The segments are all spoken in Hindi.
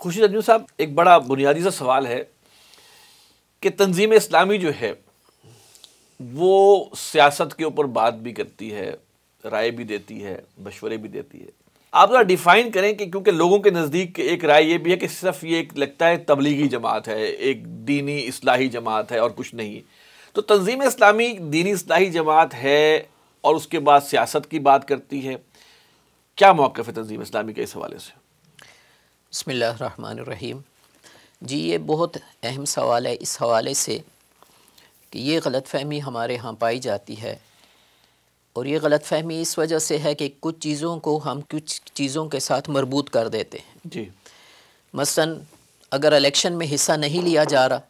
खुशी रजनू साहब एक बड़ा बुनियादी सा सवाल है कि तंजीम इस्लामी जो है वो सियासत के ऊपर बात भी करती है राय भी देती है मशवरे भी देती है आप ज़रा डिफ़ाइन करें कि क्योंकि लोगों के नज़दीक एक राय ये भी है कि सिर्फ ये एक लगता है तबलीगी जमात है एक दीनी असलाही जमात है और कुछ नहीं तो तंजीम इस्लामी दीनी इस्लाही जमात है और उसके बाद सियासत की बात करती है क्या मौक़ है तंजीम इस्लामी के इस हवाले से बसमीम जी ये बहुत अहम सवाल है इस हवाले से कि ये गलत फहमी हमारे यहाँ पाई जाती है और ये गलत फहमी इस वजह से है कि कुछ चीज़ों को हम कुछ चीज़ों के साथ मरबूत कर देते हैं जी मसलन अगर इलेक्शन में हिस्सा नहीं लिया जा रहा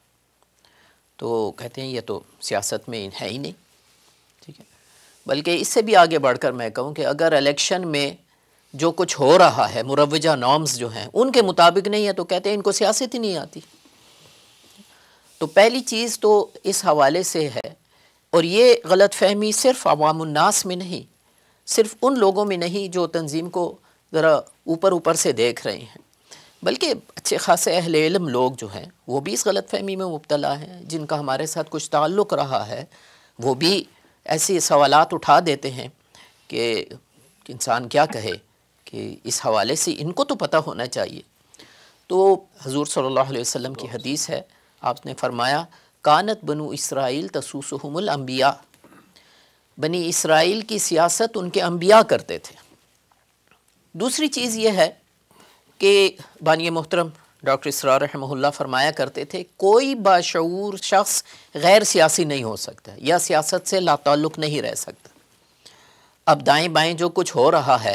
तो कहते हैं ये तो सियासत में है ही नहीं ठीक है बल्कि इससे भी आगे बढ़कर मैं कहूँ कि अगर इलेक्शन में जो कुछ हो रहा है मुरवजा नॉर्म्स जो हैं उनके मुताबिक नहीं है तो कहते हैं इनको सियासत ही नहीं आती तो पहली चीज़ तो इस हवाले से है और ये गलत फहमी सिर्फ अवामनास में नहीं सिर्फ उन लोगों में नहीं जो तंजीम को ज़रा ऊपर ऊपर से देख रहे हैं बल्कि अच्छे खासे अहल इलम लोग जो हैं वो भी इस गलत फहमी में मुबतला हैं जिनका हमारे साथ कुछ ताल्लुक़ रहा है वो भी ऐसे सवाल उठा देते हैं कि इंसान क्या कहे कि इस हवाले से इनको तो पता होना चाहिए तो हजूर सल्लल्लाहु अलैहि वसल्लम की हदीस है आपने फरमाया कानत बनु इसराइल तसूस अम्बिया बनी इसराइल की सियासत उनके अम्बिया करते थे दूसरी चीज़ यह है कि बानिय मोहतरम डॉक्टर इसरा रहमहुल्ला फरमाया करते थे कोई बाशूर शख्स गैर सियासी नहीं हो सकता या सियासत से लातल्लुक़ नहीं रह सकता अब दाएं बाएं जो कुछ हो रहा है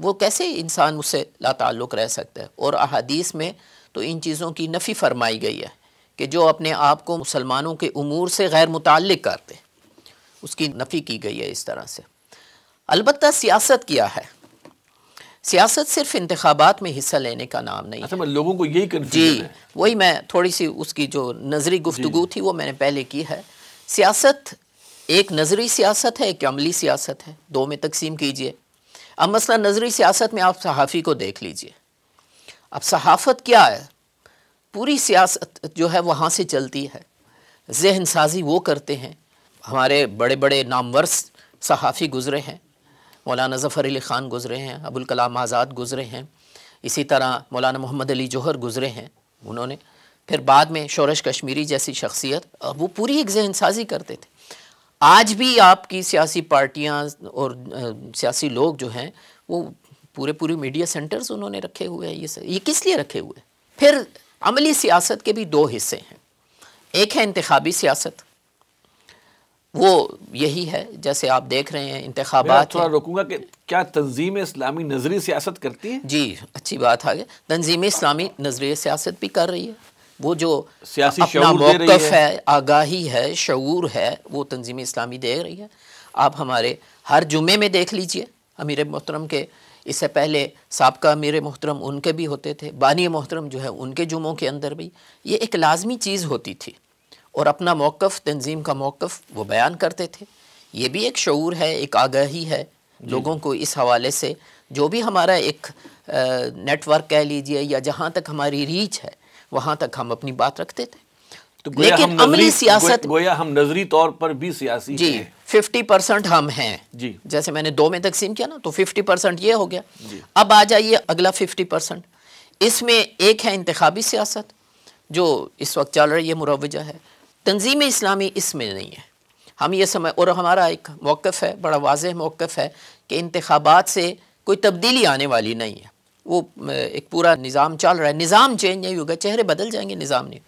वो कैसे इंसान उससे लाताल्लुक़ रह सकता है और अहादीस में तो इन चीज़ों की नफ़ी फरमाई गई है कि जो अपने आप को मुसलमानों के अमूर से गैर मुतल करते उसकी नफ़ी की गई है इस तरह से अलबत् सियासत क्या है सियासत सिर्फ इंतबात में हिस्सा लेने का नाम नहीं अच्छा, है लोगों को यही जी वही मैं थोड़ी सी उसकी जो नज़री गुफ्तु थी वो मैंने पहले की है सियासत एक नज़री सियासत है एक अमली सियासत है दो में तकसीम कीजिए अब मसला नजरी सियासत में आप सहाफ़ी को देख लीजिए अब सहाफ़त क्या है पूरी सियासत जो है वहाँ से चलती है जहन साजी वो करते हैं हमारे बड़े बड़े नामवर सहाफ़ी गुज़रे हैं मौलाना ज़फ़र अली ख़ान गुज़रे हैं अबुल कलाम आज़ाद गुज़रे हैं इसी तरह मौलाना मोहम्मद अली जौहर गुज़रे हैं उन्होंने फिर बाद में शोरश कश्मीरी जैसी शख्सियत वो पूरी एक जहन साजी करते थे आज भी आपकी सियासी पार्टियां और सियासी लोग जो हैं वो पूरे पूरे मीडिया सेंटर्स उन्होंने रखे हुए हैं ये सर, ये किस लिए रखे हुए फिर अमली सियासत के भी दो हिस्से हैं एक है इंतबी सियासत वो यही है जैसे आप देख रहे हैं इंतबात थोड़ा रोकूंगा कि क्या तंजीम इस्लामी नजरी सियासत करती है जी अच्छी बात आ गई तंजीम इस्लामी नजरिए सियासत भी कर रही है वो जो सियासी अपना मौकफ है।, है आगाही है शूर है वो तंजीम इस्लामी दे रही है आप हमारे हर जुमे में देख लीजिए अमीर मोहतरम के इससे पहले सबका अमीर मोहतरम उनके भी होते थे बानी मोहतरम जो है उनके जुमों के अंदर भी ये एक लाजमी चीज़ होती थी और अपना मौक़ तंजीम का मौक़ वो बयान करते थे ये भी एक शूर है एक आगाही है लोगों को इस हवाले से जो भी हमारा एक नेटवर्क कह लीजिए या जहाँ तक हमारी रीच है वहाँ तक हम अपनी बात रखते थे तो लेकिन अमली सियासत गोया हम नजरी तौर पर भी सियासी जी फिफ्टी परसेंट हम हैं जी जैसे मैंने दो में तकसीम किया ना तो फिफ्टी परसेंट ये हो गया अब आ जाइए अगला फिफ्टी परसेंट इसमें एक है इंतबी सियासत जो इस वक्त चल रही है मुरवजा है तंजीम इस्लामी इसमें नहीं है हम ये समय और हमारा एक मौक़ है बड़ा वाज मौक़ है कि इंतबात से कोई तब्दीली आने वाली नहीं है वो एक पूरा निज़ाम चल रहा है निज़ाम चेंज नहीं होगा चेहरे बदल जाएंगे निज़ाम नहीं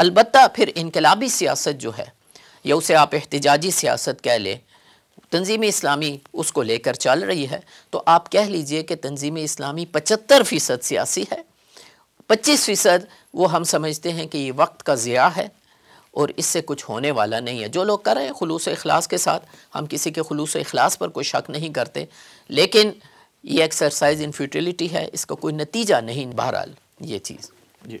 अलबत् फिर इनकलाबी सियासत जो है या उसे आप एहतजाजी सियासत कह लें तंजीम इस्लामी उसको लेकर चल रही है तो आप कह लीजिए कि तंजीम इस्लामी पचहत्तर फ़ीसद सियासी है पच्चीस फ़ीसद वो हम समझते हैं कि ये वक्त का ज़िया है और इससे कुछ होने वाला नहीं है जो लोग कर रहे हैं खलूस अखलास के साथ हम किसी के खलूस अखलास पर कोई शक नहीं करते लेकिन ये एक्सरसाइज इन फ्यूटिलिटी है इसका कोई नतीजा नहीं बहरहाल ये चीज़ जी